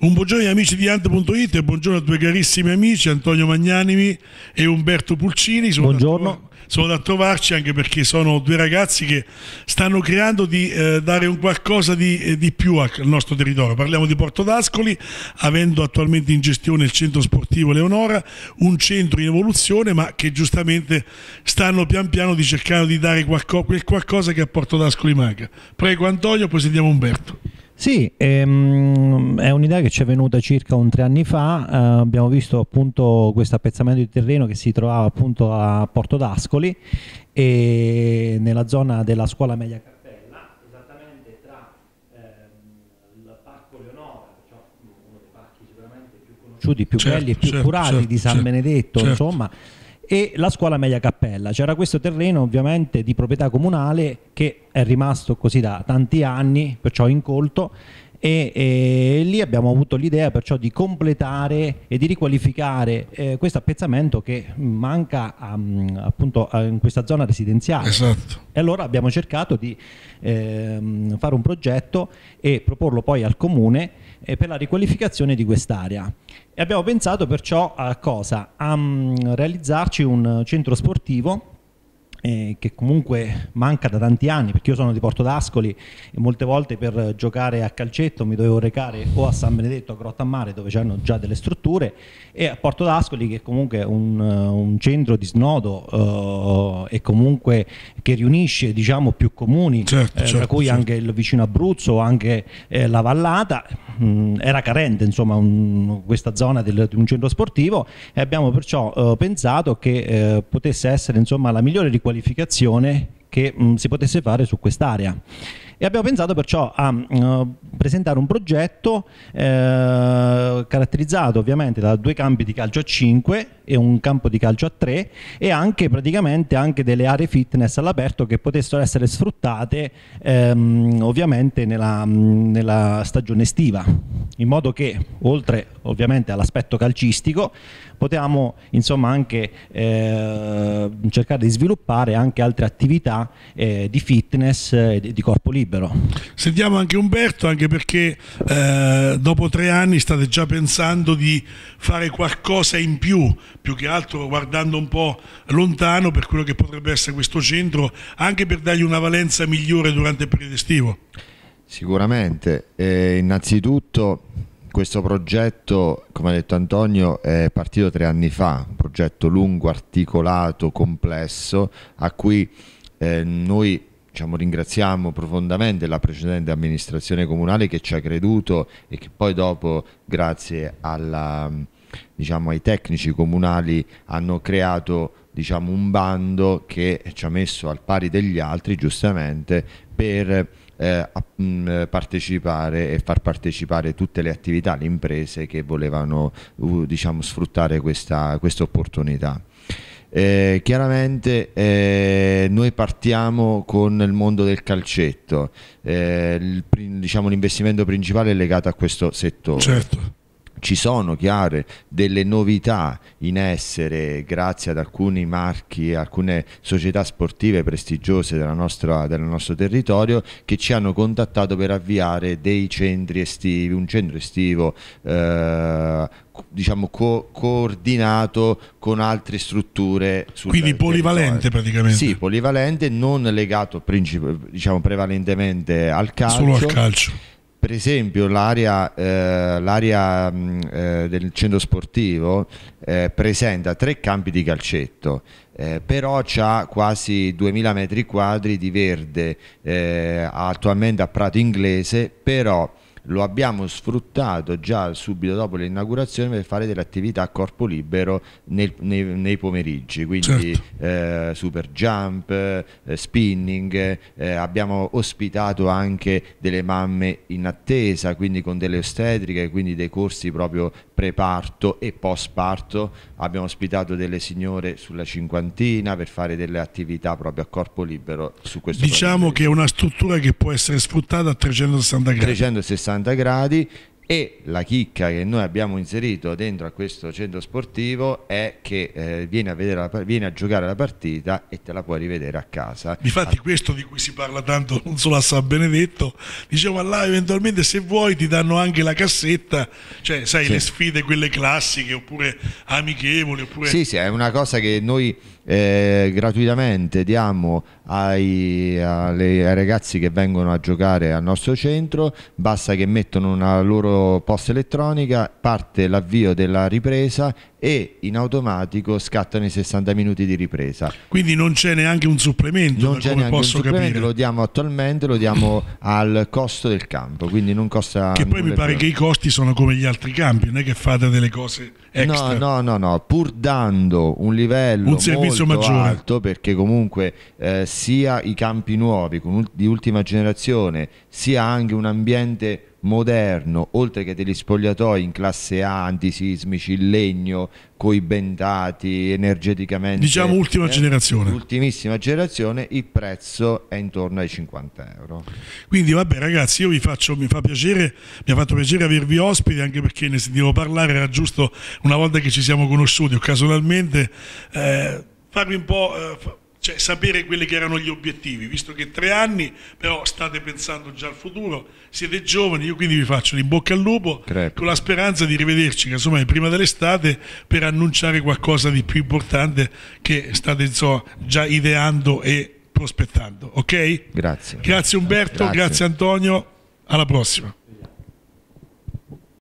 Un buongiorno agli amici di Ant.it e buongiorno a due carissimi amici Antonio Magnanimi e Umberto Pulcini. Sono buongiorno. Da sono da trovarci anche perché sono due ragazzi che stanno creando di eh, dare un qualcosa di, eh, di, più al nostro territorio. Parliamo di Porto d'Ascoli, avendo attualmente in gestione il centro sportivo Leonora, un centro in evoluzione ma che giustamente stanno pian piano di cercare di dare qualco, quel qualcosa che a Porto d'Ascoli manca. Prego Antonio, poi sentiamo Umberto. Sì, ehm, è un'idea che ci è venuta circa un tre anni fa, eh, abbiamo visto appunto questo appezzamento di terreno che si trovava appunto a Porto d'Ascoli e nella zona della scuola media cappella, esattamente tra ehm, il Parco Leonora, cioè uno dei parchi sicuramente più conosciuti, più certo, belli e più certo, curati certo, di San certo, Benedetto, certo. insomma e la scuola media cappella. C'era questo terreno ovviamente di proprietà comunale che è rimasto così da tanti anni, perciò incolto e, e, lì abbiamo avuto l'idea perciò di completare e di riqualificare eh, questo appezzamento che manca um, appunto in questa zona residenziale. Esatto. E allora abbiamo cercato di ehm, fare un progetto e proporlo poi al comune eh, per la riqualificazione di quest'area. E abbiamo pensato perciò a cosa? A um, realizzarci un centro sportivo eh, che comunque manca da tanti anni, perché io sono di Porto d'Ascoli e molte volte per giocare a calcetto mi dovevo recare o a San Benedetto, a Grotta Mare dove c'erano già delle strutture, e a Porto d'Ascoli, che è comunque un, un centro di snodo eh, e comunque che riunisce diciamo, più comuni, certo, eh, tra certo, cui certo. anche il vicino Abruzzo, anche eh, la Vallata, mh, mm, era carente insomma, un, questa zona del, di un centro sportivo e abbiamo perciò eh, pensato che eh, potesse essere insomma, la migliore di qualificazione che mh, mm, si potesse fare su quest'area. E abbiamo pensato perciò a uh, presentare un progetto eh, caratterizzato ovviamente da due campi di calcio a 5 e un campo di calcio a 3 e anche praticamente anche delle aree fitness all'aperto che potessero essere sfruttate ehm, ovviamente nella, mm, nella stagione estiva in modo che oltre ovviamente all'aspetto calcistico potevamo insomma anche eh, cercare di sviluppare anche altre attività eh, di fitness eh, e di corpo libero. Sentiamo anche Umberto anche perché eh, dopo tre anni state già pensando di fare qualcosa in più, più che altro guardando un po' lontano per quello che potrebbe essere questo centro, anche per dargli una valenza migliore durante il periodo estivo. Sicuramente, eh, innanzitutto questo progetto, come ha detto Antonio, è partito tre anni fa, un progetto lungo, articolato, complesso, a cui eh, noi diciamo, ringraziamo profondamente la precedente amministrazione comunale che ci ha creduto e che poi dopo, grazie alla, diciamo, ai tecnici comunali, hanno creato diciamo, un bando che ci ha messo al pari degli altri, giustamente, per eh, a, mh, mm, partecipare e far partecipare tutte le attività, le imprese che volevano uh, diciamo, sfruttare questa, questa opportunità. Eh, chiaramente eh, noi partiamo con il mondo del calcetto, eh, diciamo, l'investimento diciamo, principale è legato a questo settore. Certo ci sono chiare delle novità in essere grazie ad alcuni marchi, alcune società sportive prestigiose nostra, del nostro territorio che ci hanno contattato per avviare dei centri estivi, un centro estivo eh, diciamo co coordinato con altre strutture quindi polivalente praticamente sì polivalente non legato diciamo prevalentemente al calcio solo al calcio per esempio l'area, eh, mm, eh, del centro sportivo eh, presenta tre campi di calcetto, eh, però ha quasi 2000 metri quadri di verde eh, attualmente a Prato Inglese, però lo abbiamo sfruttato già subito dopo l'inaugurazione per fare delle attività a corpo libero nel, nei, nei, pomeriggi, quindi certo. eh, super jump, eh, spinning, eh, abbiamo ospitato anche delle mamme in attesa, quindi con delle ostetriche, quindi dei corsi proprio preparto e post parto, abbiamo ospitato delle signore sulla cinquantina per fare delle attività proprio a corpo libero su questo Diciamo che è una struttura che può essere sfruttata a 360 gradi. 360 360 gradi e la chicca che noi abbiamo inserito dentro a questo centro sportivo è che eh, vieni, a la, vieni a giocare la partita e te la puoi rivedere a casa. Difatti All... Ah. questo di cui si parla tanto non solo a San Benedetto, diceva là eventualmente se vuoi ti danno anche la cassetta, cioè sai sì. le sfide quelle classiche oppure amichevoli. Oppure... Sì, sì, è una cosa che noi eh, gratuitamente diamo ai, alle, ai ragazzi che vengono a giocare al nostro centro, basta che mettono una loro posta elettronica, parte l'avvio della ripresa e in automatico scattano i 60 minuti di ripresa. Quindi non c'è neanche un supplemento, non c'è neanche un supplemento, capire. lo diamo attualmente, lo diamo al costo del campo, quindi non costa Che poi mi pare che i costi sono come gli altri campi, non è che fate delle cose extra. No, no, no, no. pur dando un livello un servizio maggiore. alto perché comunque eh, sia i campi nuovi di ultima generazione, sia anche un ambiente moderno, oltre che degli spogliatoi in classe A, antisismici, in legno, coi coibentati, energeticamente... Diciamo ultima eh, generazione. Ultimissima generazione, il prezzo è intorno ai 50 euro. Quindi vabbè ragazzi, io vi faccio, mi fa piacere, mi ha fatto piacere avervi ospiti, anche perché ne sentivo parlare, era giusto una volta che ci siamo conosciuti occasionalmente, eh, farvi un po'... Eh, cioè sapere quelli che erano gli obiettivi, visto che tre anni però state pensando già al futuro, siete giovani, io quindi vi faccio in bocca al lupo Crepe. con la speranza di rivederci, insomma prima dell'estate, per annunciare qualcosa di più importante che state insomma, già ideando e prospettando, ok? Grazie. Grazie Umberto, grazie, grazie Antonio, alla prossima.